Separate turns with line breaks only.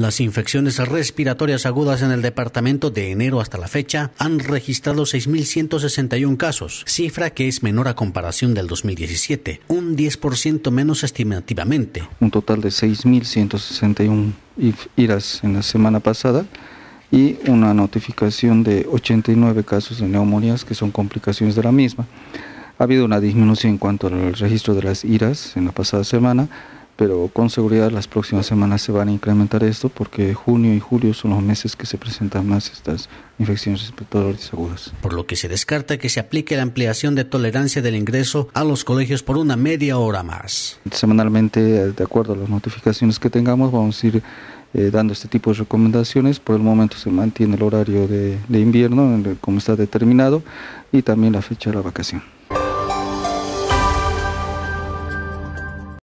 Las infecciones respiratorias agudas en el departamento de enero hasta la fecha han registrado 6.161 casos, cifra que es menor a comparación del 2017, un 10% menos estimativamente.
Un total de 6.161 iras en la semana pasada y una notificación de 89 casos de neumonías que son complicaciones de la misma. Ha habido una disminución en cuanto al registro de las iras en la pasada semana, pero con seguridad las próximas semanas se van a incrementar esto porque junio y julio son los meses que se presentan más estas infecciones respiratorias
agudas. Por lo que se descarta que se aplique la ampliación de tolerancia del ingreso a los colegios por una media hora más.
Semanalmente, de acuerdo a las notificaciones que tengamos, vamos a ir eh, dando este tipo de recomendaciones. Por el momento se mantiene el horario de invierno, como está determinado, y también la fecha de la vacación.